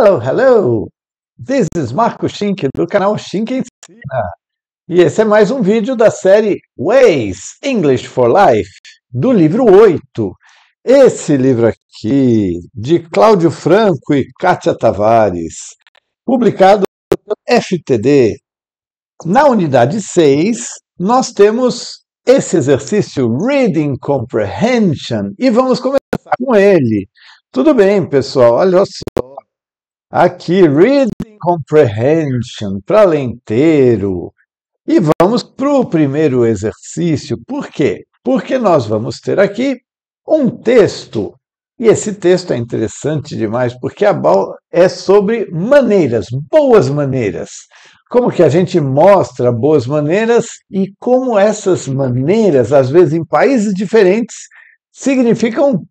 Hello, hello! This is Marco Schink, do canal Schink Ensina. E esse é mais um vídeo da série Ways English for Life, do livro 8. Esse livro aqui, de Cláudio Franco e Kátia Tavares, publicado pelo FTD. Na unidade 6, nós temos esse exercício Reading Comprehension e vamos começar com ele. Tudo bem, pessoal, olha só Aqui, Reading Comprehension, para lenteiro. E vamos para o primeiro exercício. Por quê? Porque nós vamos ter aqui um texto. E esse texto é interessante demais, porque a BAL é sobre maneiras, boas maneiras. Como que a gente mostra boas maneiras e como essas maneiras, às vezes em países diferentes, significam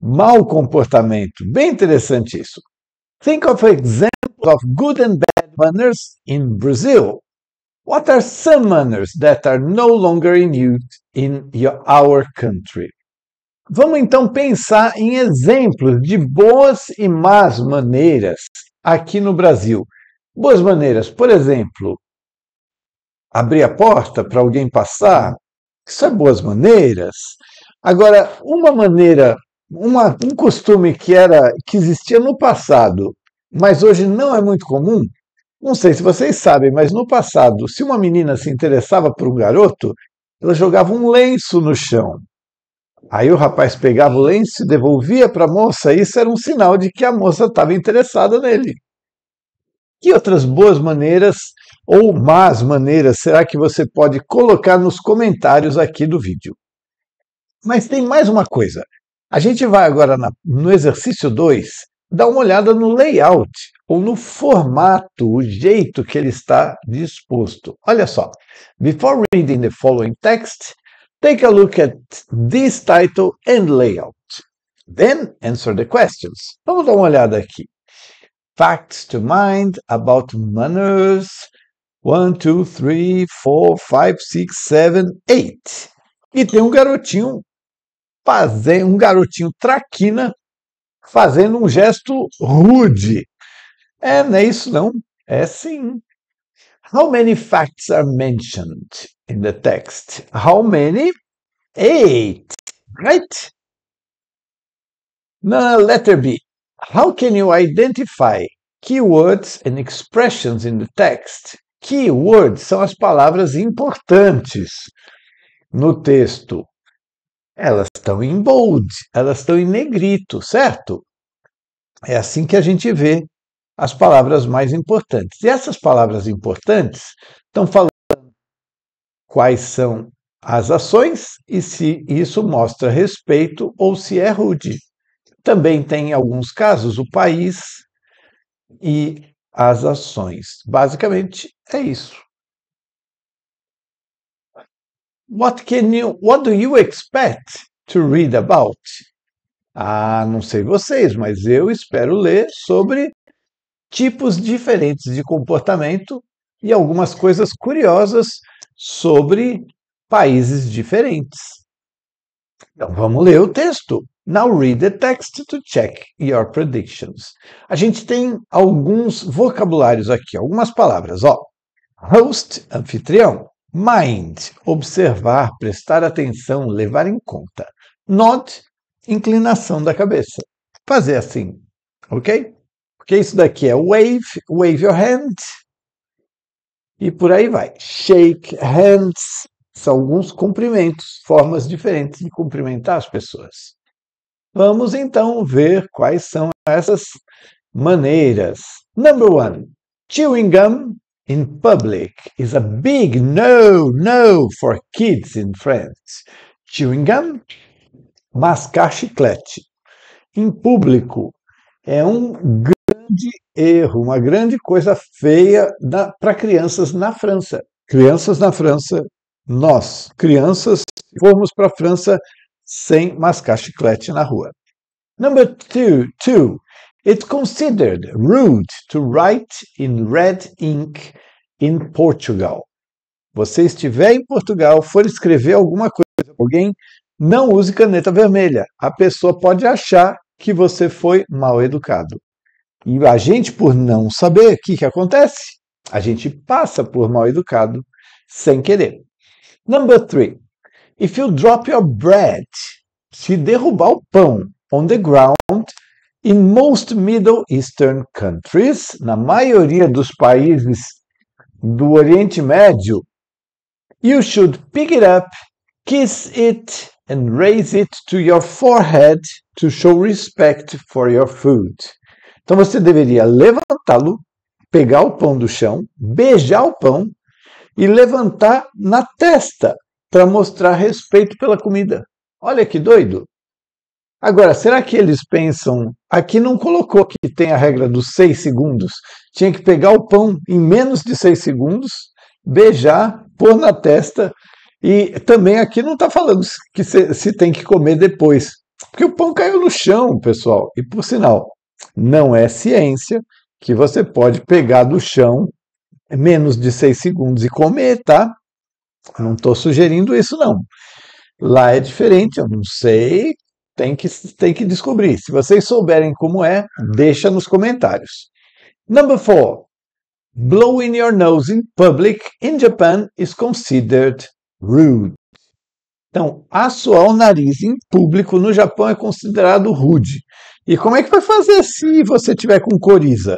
mau comportamento. Bem interessante isso. Think of examples of good and bad manners in Brazil. What are some manners that are no longer in use in your, our country? Vamos então pensar em exemplos de boas e más maneiras aqui no Brasil. Boas maneiras, por exemplo, abrir a porta para alguém passar, isso é boas maneiras. Agora, uma maneira uma, um costume que era que existia no passado, mas hoje não é muito comum. Não sei se vocês sabem, mas no passado, se uma menina se interessava por um garoto, ela jogava um lenço no chão. Aí o rapaz pegava o lenço e devolvia para a moça, e isso era um sinal de que a moça estava interessada nele. Que outras boas maneiras ou más maneiras será que você pode colocar nos comentários aqui do vídeo? Mas tem mais uma coisa. A gente vai agora na, no exercício 2 dar uma olhada no layout ou no formato, o jeito que ele está disposto. Olha só. Before reading the following text, take a look at this title and layout. Then answer the questions. Vamos dar uma olhada aqui. Facts to mind about manners. 1, 2, 3, 4, 5, 6, 7, 8. E tem um garotinho fazendo um garotinho traquina fazendo um gesto rude. É, não é isso não. É sim. How many facts are mentioned in the text? How many? Eight, right? na letter B. How can you identify keywords and expressions in the text? Keywords são as palavras importantes no texto elas estão em bold, elas estão em negrito, certo? É assim que a gente vê as palavras mais importantes. E essas palavras importantes estão falando quais são as ações e se isso mostra respeito ou se é rude. Também tem, em alguns casos, o país e as ações. Basicamente é isso. What can you, what do you expect to read about? Ah, não sei vocês, mas eu espero ler sobre tipos diferentes de comportamento e algumas coisas curiosas sobre países diferentes. Então vamos ler o texto. Now read the text to check your predictions. A gente tem alguns vocabulários aqui, algumas palavras. Ó, host, anfitrião. Mind, observar, prestar atenção, levar em conta. Not, inclinação da cabeça. Fazer assim, ok? Porque isso daqui é wave, wave your hand. E por aí vai. Shake hands. São alguns cumprimentos, formas diferentes de cumprimentar as pessoas. Vamos então ver quais são essas maneiras. Number one, chewing gum in public is a big no, no for kids in France. Chewing gum, mascar chiclete. Em público é um grande erro, uma grande coisa feia para crianças na França. Crianças na França, nós, crianças, fomos para a França sem mascar chiclete na rua. Number two, two, It's considered rude to write in red ink in Portugal. Você estiver em Portugal, for escrever alguma coisa para alguém, não use caneta vermelha. A pessoa pode achar que você foi mal educado. E a gente, por não saber, o que, que acontece? A gente passa por mal educado sem querer. Number three. If you drop your bread, se derrubar o pão on the ground, In most Middle Eastern countries, na maioria dos países do Oriente Médio, you should pick it up, kiss it and raise it to your forehead to show respect for your food. Então você deveria levantá-lo, pegar o pão do chão, beijar o pão e levantar na testa para mostrar respeito pela comida. Olha que doido! Agora, será que eles pensam? Aqui não colocou que tem a regra dos seis segundos. Tinha que pegar o pão em menos de seis segundos, beijar, pôr na testa. E também aqui não está falando que se, se tem que comer depois. Porque o pão caiu no chão, pessoal. E por sinal, não é ciência que você pode pegar do chão menos de seis segundos e comer, tá? Não estou sugerindo isso, não. Lá é diferente, eu não sei tem que, tem que descobrir. Se vocês souberem como é, deixa nos comentários. Number four. Blowing your nose in public in Japan is considered rude. Então, assoar o nariz em público no Japão é considerado rude. E como é que vai fazer se você tiver com coriza?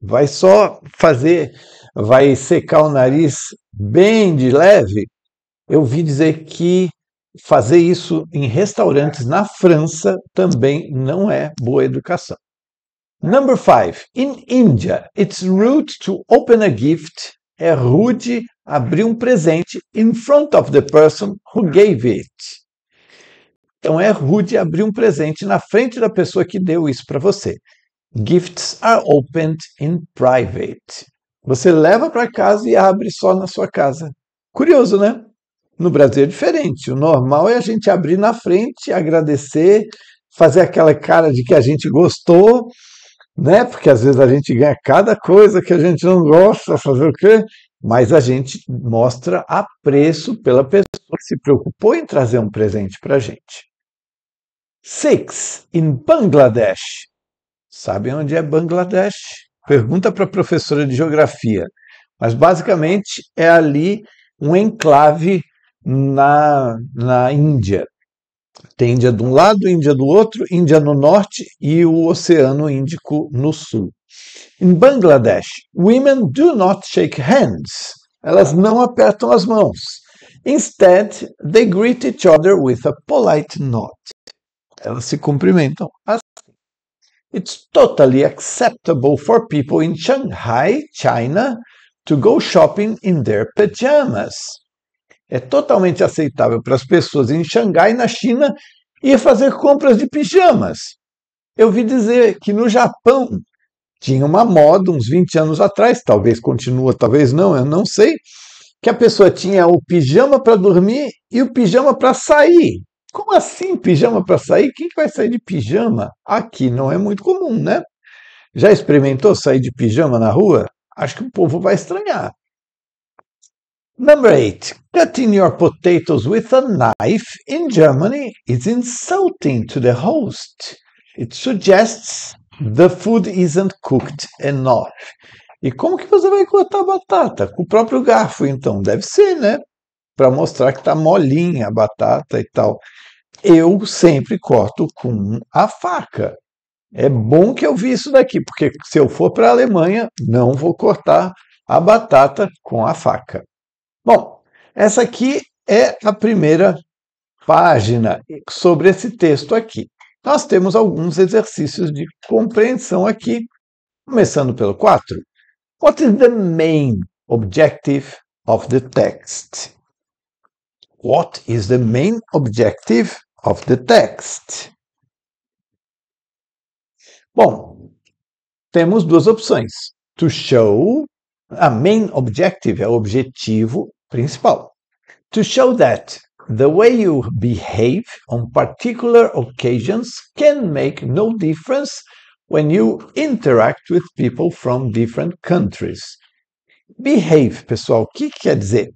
Vai só fazer, vai secar o nariz bem de leve? Eu vi dizer que fazer isso em restaurantes na França também não é boa educação. Number five. In India, it's rude to open a gift. É rude abrir um presente in front of the person who gave it. Então é rude abrir um presente na frente da pessoa que deu isso para você. Gifts are opened in private. Você leva para casa e abre só na sua casa. Curioso, né? No Brasil é diferente. O normal é a gente abrir na frente, agradecer, fazer aquela cara de que a gente gostou, né? Porque às vezes a gente ganha cada coisa que a gente não gosta, fazer o quê? Mas a gente mostra apreço pela pessoa que se preocupou em trazer um presente para a gente. Six, in Bangladesh. Sabem onde é Bangladesh? Pergunta para a professora de geografia. Mas basicamente é ali um enclave na, na Índia. Tem Índia de um lado, Índia do outro, Índia no norte e o Oceano Índico no sul. Em Bangladesh, women do not shake hands. Elas não apertam as mãos. Instead, they greet each other with a polite nod. Elas se cumprimentam assim. It's totally acceptable for people in Shanghai, China, to go shopping in their pajamas é totalmente aceitável para as pessoas em Xangai, na China, ir fazer compras de pijamas. Eu vi dizer que no Japão tinha uma moda uns 20 anos atrás, talvez continua, talvez não, eu não sei, que a pessoa tinha o pijama para dormir e o pijama para sair. Como assim pijama para sair? Quem que vai sair de pijama? Aqui não é muito comum, né? Já experimentou sair de pijama na rua? Acho que o povo vai estranhar. Number eight, cutting your potatoes with a knife in Germany is insulting to the host. It suggests the food isn't cooked enough. E como que você vai cortar batata? Com o próprio garfo, então. Deve ser, né? Para mostrar que está molinha a batata e tal. Eu sempre corto com a faca. É bom que eu vi isso daqui, porque se eu for para a Alemanha, não vou cortar a batata com a faca. Bom, essa aqui é a primeira página sobre esse texto aqui. Nós temos alguns exercícios de compreensão aqui, começando pelo 4. What is the main objective of the text? What is the main objective of the text? Bom, temos duas opções. To show, a main objective é o objetivo, principal. To show that the way you behave on particular occasions can make no difference when you interact with people from different countries. Behave, pessoal, o que quer dizer?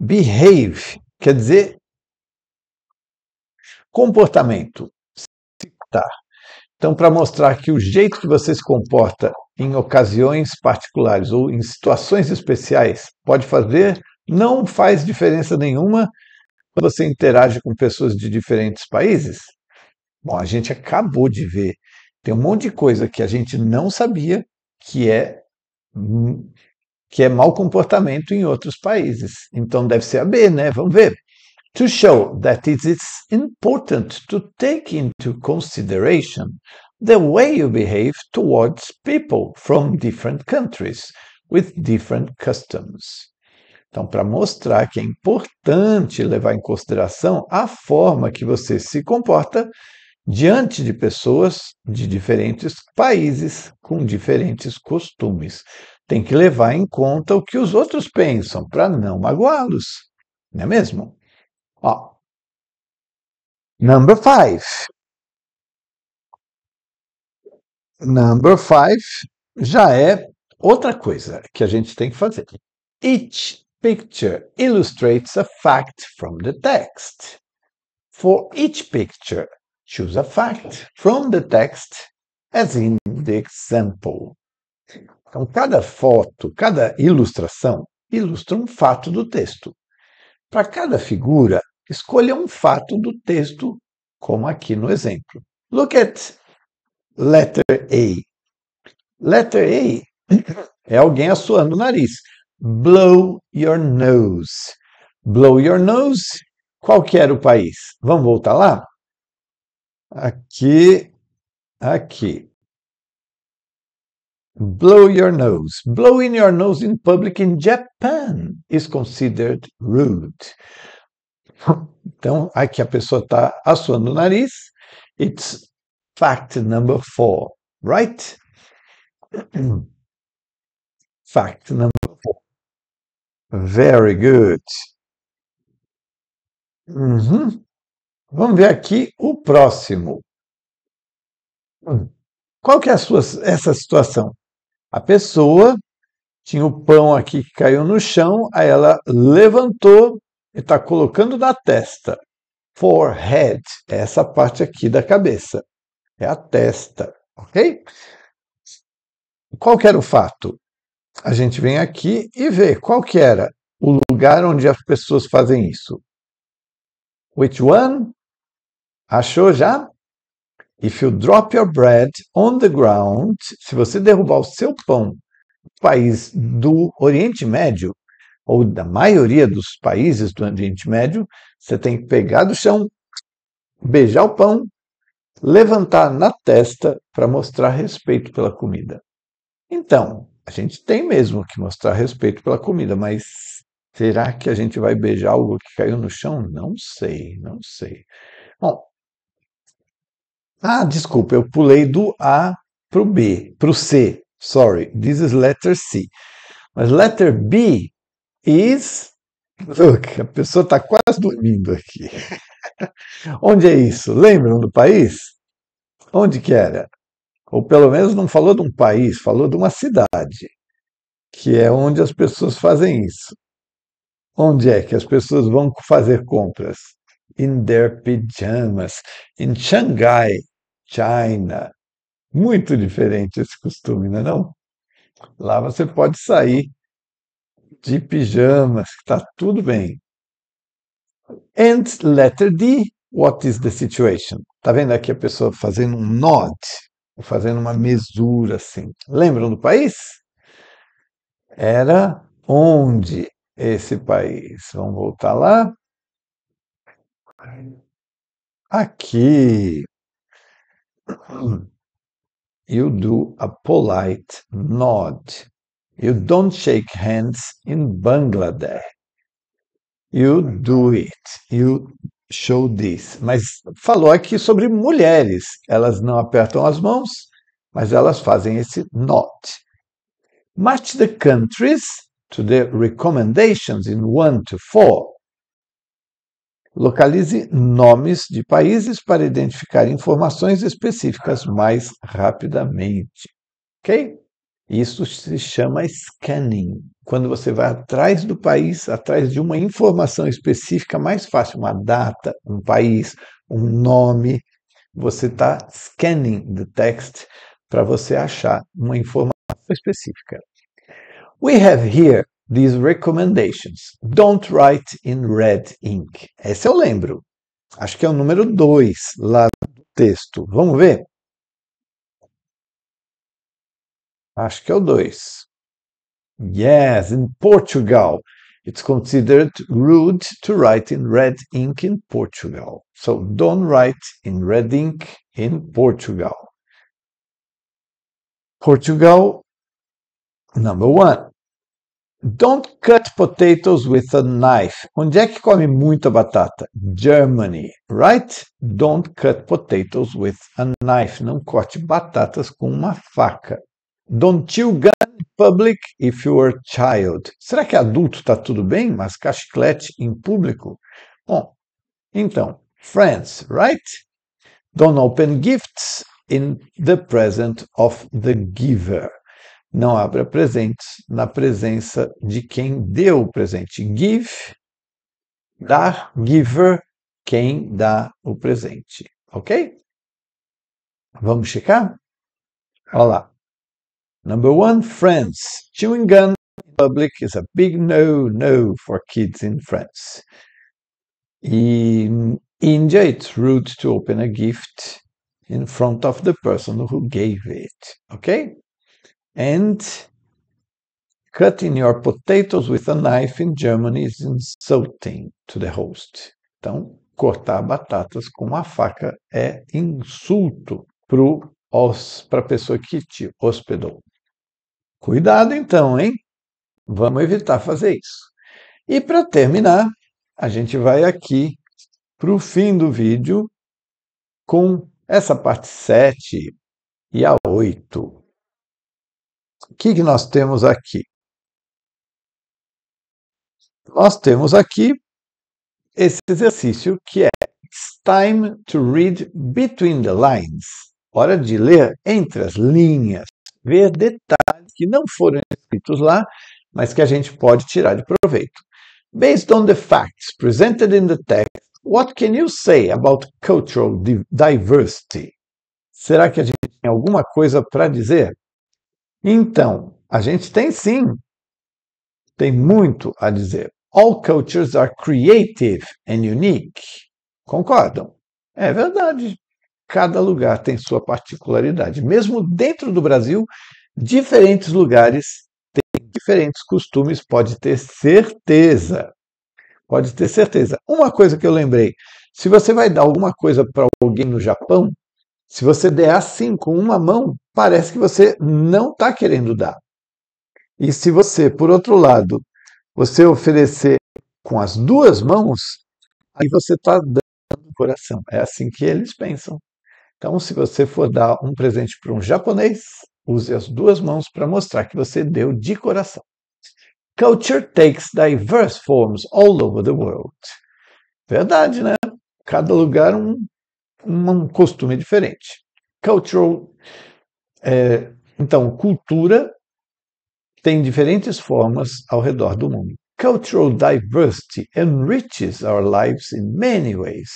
Behave quer dizer comportamento, Então, para mostrar que o jeito que você se comporta em ocasiões particulares ou em situações especiais pode fazer, não faz diferença nenhuma quando você interage com pessoas de diferentes países? Bom, a gente acabou de ver. Tem um monte de coisa que a gente não sabia que é hum, que é mau comportamento em outros países. Então deve ser a B, né? Vamos ver. To show that it is important to take into consideration the way you behave towards people from different countries with different customs. Então, para mostrar que é importante levar em consideração a forma que você se comporta diante de pessoas de diferentes países com diferentes costumes. Tem que levar em conta o que os outros pensam para não magoá-los, não é mesmo? Ó. Number five. Number five já é outra coisa que a gente tem que fazer. Each picture illustrates a fact from the text. For each picture, choose a fact from the text, as in the example. Então, cada foto, cada ilustração ilustra um fato do texto. Para cada figura, escolha um fato do texto, como aqui no exemplo. Look at letter A. Letter A é alguém assoando o nariz. Blow your nose. Blow your nose. Qual que era o país? Vamos voltar lá? Aqui, aqui. Blow your nose. Blowing your nose in public in Japan is considered rude. Então, aqui a pessoa está assoando o nariz. It's fact number four, right? fact number four. Very good. Uhum. Vamos ver aqui o próximo. Hum. Qual que é a sua, essa situação? A pessoa tinha o pão aqui que caiu no chão, aí ela levantou e está colocando na testa. Forehead, essa parte aqui da cabeça é a testa, ok? Qual era o fato? A gente vem aqui e vê qual que era o lugar onde as pessoas fazem isso. Which one? Achou já? If you drop your bread on the ground, se você derrubar o seu pão no país do Oriente Médio, ou da maioria dos países do Oriente Médio, você tem que pegar do chão, beijar o pão levantar na testa para mostrar respeito pela comida. Então, a gente tem mesmo que mostrar respeito pela comida, mas será que a gente vai beijar algo que caiu no chão? Não sei, não sei. Bom, ah, desculpa, eu pulei do A para o B, para o C. Sorry, this is letter C. Mas letter B is. Look, a pessoa está quase dormindo aqui. Onde é isso? Lembram do país? Onde que era? Ou pelo menos não falou de um país, falou de uma cidade, que é onde as pessoas fazem isso. Onde é que as pessoas vão fazer compras? In their pajamas, in Shanghai, China. Muito diferente esse costume, não é não? Lá você pode sair de pijamas, que está tudo bem. And letter D, what is the situation? Tá vendo aqui a pessoa fazendo um nod, fazendo uma mesura assim. Lembram do país? Era onde esse país? Vamos voltar lá. Aqui. You do a polite nod. You don't shake hands in Bangladesh. You do it. You show this. Mas falou aqui sobre mulheres. Elas não apertam as mãos, mas elas fazem esse not. Match the countries to the recommendations in one to four. Localize nomes de países para identificar informações específicas mais rapidamente. Ok? Isso se chama scanning. Quando você vai atrás do país, atrás de uma informação específica mais fácil, uma data, um país, um nome, você está scanning the text para você achar uma informação específica. We have here these recommendations. Don't write in red ink. Esse eu lembro. Acho que é o número 2 lá do texto. Vamos ver? Acho que é o 2. Yes, in Portugal. It's considered rude to write in red ink in Portugal. So don't write in red ink in Portugal. Portugal, number one. Don't cut potatoes with a knife. Onde é que come muita batata? Germany, right? Don't cut potatoes with a knife. Não corte batatas com uma faca. Don't you gun public if you're a child? Será que adulto está tudo bem, mas cachiclete em público? Bom, então, friends, right? Don't open gifts in the presence of the giver. Não abra presentes na presença de quem deu o presente. Give, dar, giver, quem dá o presente. Ok? Vamos checar? Olha lá. Number one, France. Chewing gum in public is a big no no for kids in France. In India, it's rude to open a gift in front of the person who gave it. Okay? And cutting your potatoes with a knife in Germany is insulting to the host. Então, cortar batatas com uma faca é insulto pro para a pessoa que te hospedou. Cuidado então, hein? Vamos evitar fazer isso. E para terminar, a gente vai aqui para o fim do vídeo com essa parte 7 e a 8. O que, que nós temos aqui? Nós temos aqui esse exercício que é It's time to read between the lines. Hora de ler entre as linhas, ver detalhes que não foram escritos lá, mas que a gente pode tirar de proveito. Based on the facts presented in the text, what can you say about cultural diversity? Será que a gente tem alguma coisa para dizer? Então, a gente tem sim. Tem muito a dizer. All cultures are creative and unique. Concordam? É verdade cada lugar tem sua particularidade. Mesmo dentro do Brasil, diferentes lugares têm diferentes costumes, pode ter certeza. Pode ter certeza. Uma coisa que eu lembrei: se você vai dar alguma coisa para alguém no Japão, se você der assim com uma mão, parece que você não está querendo dar. E se você, por outro lado, você oferecer com as duas mãos, aí você está dando coração. É assim que eles pensam. Então, se você for dar um presente para um japonês, use as duas mãos para mostrar que você deu de coração. Culture takes diverse forms all over the world. Verdade, né? Cada lugar um, um costume diferente. Cultural. É, então, cultura tem diferentes formas ao redor do mundo. Cultural diversity enriches our lives in many ways.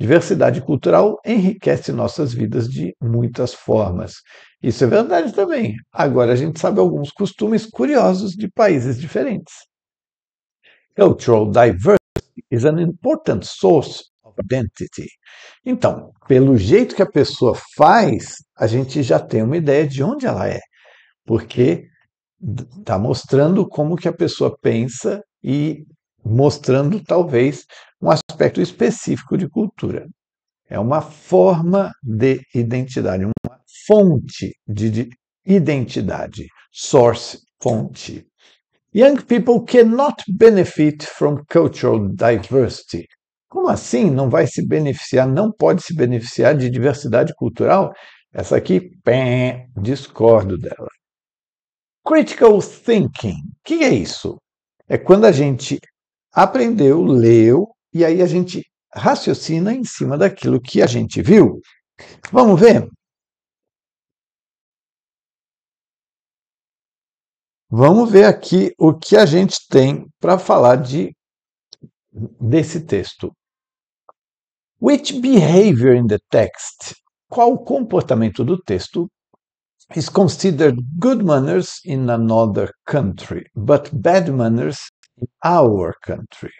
Diversidade cultural enriquece nossas vidas de muitas formas. Isso é verdade também. Agora a gente sabe alguns costumes curiosos de países diferentes. Cultural diversity is an important source of identity. Então, pelo jeito que a pessoa faz, a gente já tem uma ideia de onde ela é, porque Está mostrando como que a pessoa pensa e mostrando talvez um aspecto específico de cultura. É uma forma de identidade, uma fonte de identidade, source, fonte. Young people cannot benefit from cultural diversity. Como assim não vai se beneficiar, não pode se beneficiar de diversidade cultural? Essa aqui, pé, discordo dela. Critical thinking. O que é isso? É quando a gente aprendeu, leu, e aí a gente raciocina em cima daquilo que a gente viu. Vamos ver? Vamos ver aqui o que a gente tem para falar de desse texto. Which behavior in the text? Qual o comportamento do texto is considered good manners in another country, but bad manners in our country.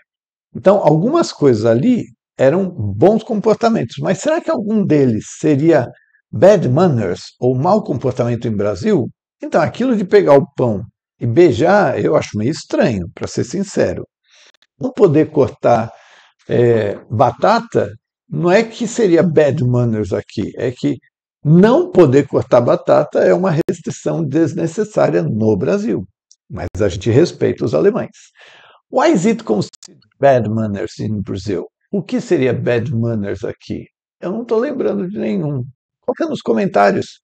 Então, algumas coisas ali eram bons comportamentos, mas será que algum deles seria bad manners ou mau comportamento em Brasil? Então, aquilo de pegar o pão e beijar, eu acho meio estranho, para ser sincero. Não poder cortar é, batata não é que seria bad manners aqui, é que não poder cortar batata é uma restrição desnecessária no Brasil, mas a gente respeita os alemães. Why is it considered bad manners in Brazil? O que seria bad manners aqui? Eu não estou lembrando de nenhum. Coloca é nos comentários.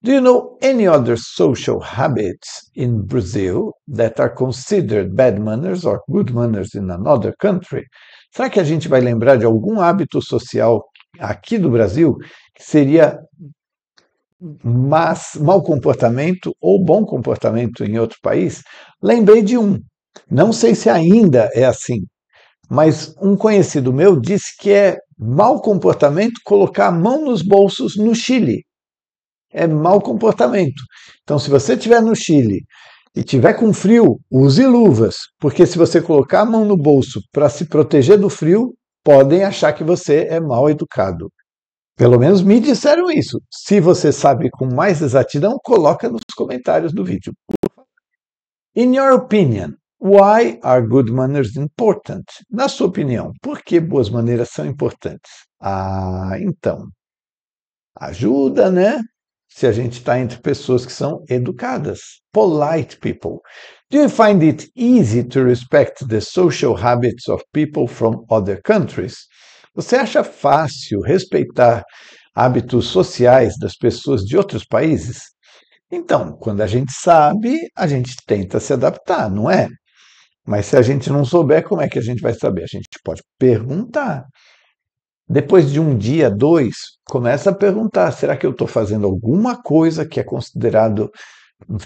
Do you know any other social habits in Brazil that are considered bad manners or good manners in another country? Será que a gente vai lembrar de algum hábito social aqui do Brasil, que seria mas mau comportamento ou bom comportamento em outro país, lembrei de um. Não sei se ainda é assim, mas um conhecido meu disse que é mau comportamento colocar a mão nos bolsos no Chile. É mau comportamento. Então, se você estiver no Chile e tiver com frio, use luvas, porque se você colocar a mão no bolso para se proteger do frio, podem achar que você é mal educado. Pelo menos me disseram isso. Se você sabe com mais exatidão, coloca nos comentários do vídeo. In your opinion, why are good manners important? Na sua opinião, por que boas maneiras são importantes? Ah, então. Ajuda, né? se a gente está entre pessoas que são educadas. Polite people. Do you find it easy to respect the social habits of people from other countries? Você acha fácil respeitar hábitos sociais das pessoas de outros países? Então, quando a gente sabe, a gente tenta se adaptar, não é? Mas se a gente não souber, como é que a gente vai saber? A gente pode perguntar. Depois de um dia, dois, começa a perguntar: será que eu estou fazendo alguma coisa que é considerado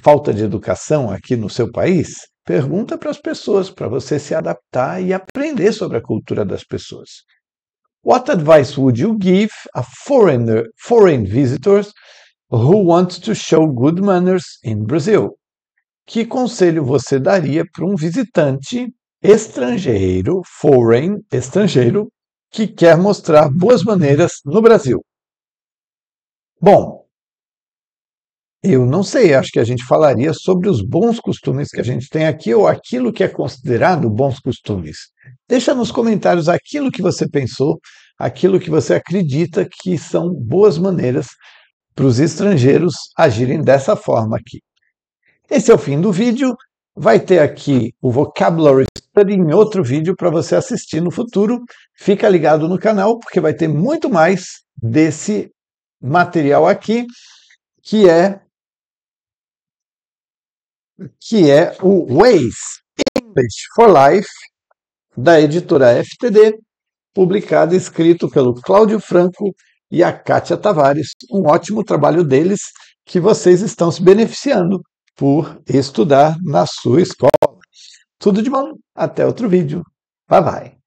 falta de educação aqui no seu país? Pergunta para as pessoas, para você se adaptar e aprender sobre a cultura das pessoas. What advice would you give a foreigner, foreign visitors who want to show good manners in Brazil? Que conselho você daria para um visitante estrangeiro, foreign, estrangeiro, que quer mostrar boas maneiras no Brasil. Bom, eu não sei, acho que a gente falaria sobre os bons costumes que a gente tem aqui ou aquilo que é considerado bons costumes. Deixa nos comentários aquilo que você pensou, aquilo que você acredita que são boas maneiras para os estrangeiros agirem dessa forma aqui. Esse é o fim do vídeo. Vai ter aqui o Vocabulary Study em outro vídeo para você assistir no futuro. Fica ligado no canal porque vai ter muito mais desse material aqui, que é que é o Ways English for Life da editora FTD, publicado e escrito pelo Cláudio Franco e a Kátia Tavares. Um ótimo trabalho deles que vocês estão se beneficiando por estudar na sua escola. Tudo de bom, até outro vídeo. Bye bye.